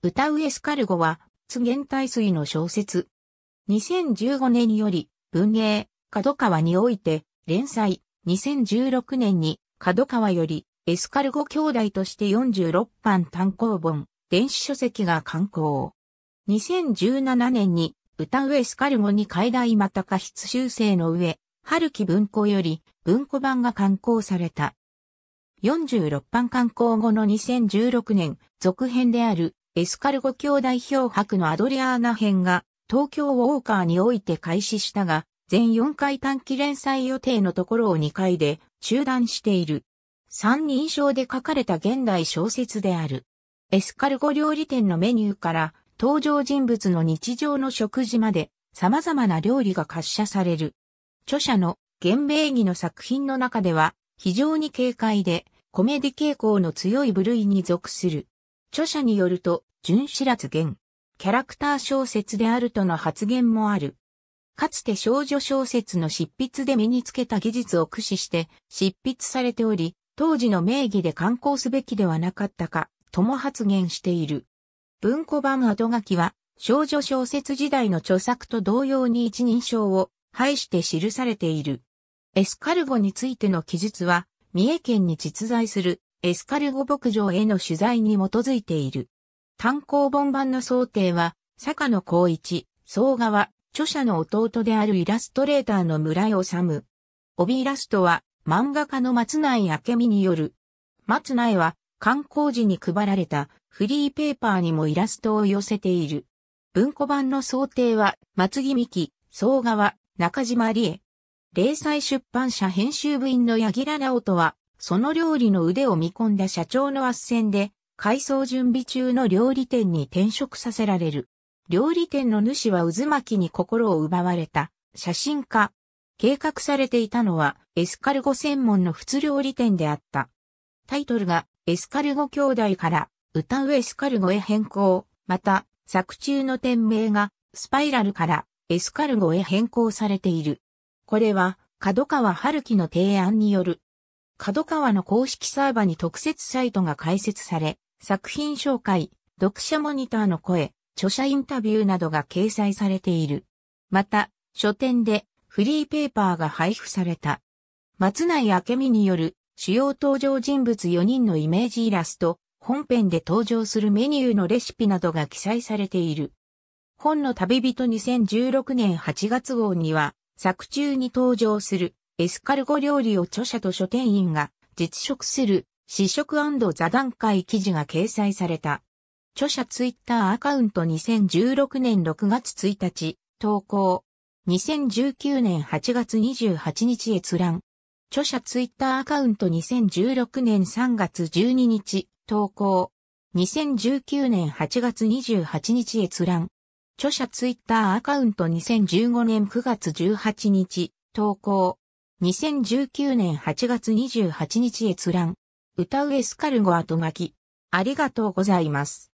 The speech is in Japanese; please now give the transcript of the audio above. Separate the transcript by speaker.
Speaker 1: 歌うエスカルゴは、津源大水の小説。2015年より、文芸、角川において、連載、2016年に、角川より、エスカルゴ兄弟として46版単行本、電子書籍が刊行。2017年に、歌うエスカルゴに解題また過失修正の上、春木文庫より、文庫版が刊行された。46版刊行後の2016年、続編である、エスカルゴ教代表博のアドリアーナ編が東京ウォーカーにおいて開始したが、全4回短期連載予定のところを2回で中断している。三人称で書かれた現代小説である。エスカルゴ料理店のメニューから登場人物の日常の食事まで様々な料理が滑車される。著者の原名義の作品の中では非常に軽快でコメディ傾向の強い部類に属する。著者によると、純知らず言、キャラクター小説であるとの発言もある。かつて少女小説の執筆で身につけた技術を駆使して執筆されており、当時の名義で刊行すべきではなかったか、とも発言している。文庫版後書きは、少女小説時代の著作と同様に一人称を配して記されている。エスカルゴについての記述は、三重県に実在するエスカルゴ牧場への取材に基づいている。単行本版の想定は、坂野光一、総川、著者の弟であるイラストレーターの村井治。帯イラストは、漫画家の松内明美による。松内は、観光時に配られたフリーペーパーにもイラストを寄せている。文庫版の想定は、松木美希、総川、中島理恵。零細出版社編集部員の柳良直人は、その料理の腕を見込んだ社長の斡旋で、改装準備中の料理店に転職させられる。料理店の主は渦巻きに心を奪われた写真家。計画されていたのはエスカルゴ専門の普通料理店であった。タイトルがエスカルゴ兄弟から歌うエスカルゴへ変更。また、作中の店名がスパイラルからエスカルゴへ変更されている。これは角川春樹の提案による。角川の公式サーバに特設サイトが開設され、作品紹介、読者モニターの声、著者インタビューなどが掲載されている。また、書店でフリーペーパーが配布された。松内明美による主要登場人物4人のイメージイラスト、本編で登場するメニューのレシピなどが記載されている。本の旅人2016年8月号には、作中に登場するエスカルゴ料理を著者と書店員が実食する試食座談会記事が掲載された。著者ツイッターアカウント2016年6月1日、投稿。2019年8月28日閲覧。著者ツイッターアカウント2016年3月12日、投稿。2019年8月28日閲覧。著者ツイッターアカウント2015年9月18日、投稿。2019年8月28日閲覧。歌うエスカルゴ後書き。ありがとうございます。